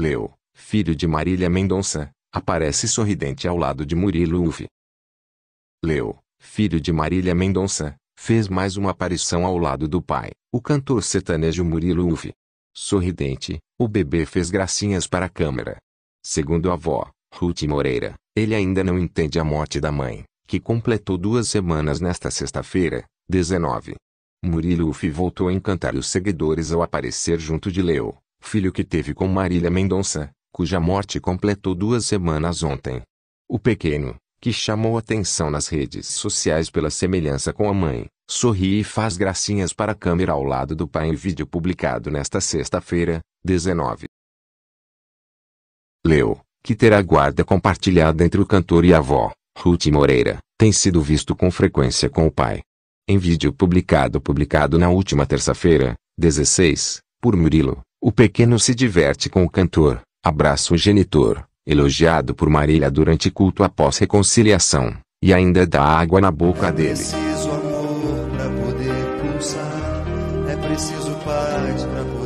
Leo, filho de Marília Mendonça, aparece sorridente ao lado de Murilo Uff. Leo, filho de Marília Mendonça, fez mais uma aparição ao lado do pai, o cantor sertanejo Murilo Uff. Sorridente, o bebê fez gracinhas para a câmera. Segundo a avó, Ruth Moreira, ele ainda não entende a morte da mãe, que completou duas semanas nesta sexta-feira, 19. Murilo Uff voltou a encantar os seguidores ao aparecer junto de Leo, filho que teve com Marília Mendonça, cuja morte completou duas semanas ontem. O pequeno, que chamou atenção nas redes sociais pela semelhança com a mãe, sorri e faz gracinhas para a câmera ao lado do pai em vídeo publicado nesta sexta-feira, 19. Leo, que terá guarda compartilhada entre o cantor e a avó, Ruth Moreira, tem sido visto com frequência com o pai. Em vídeo publicado publicado na última terça-feira, 16, por Murilo, o pequeno se diverte com o cantor, abraça o genitor, elogiado por Marília durante culto após reconciliação, e ainda dá água na boca é dele. É preciso amor pra poder pulsar, é preciso paz pra poder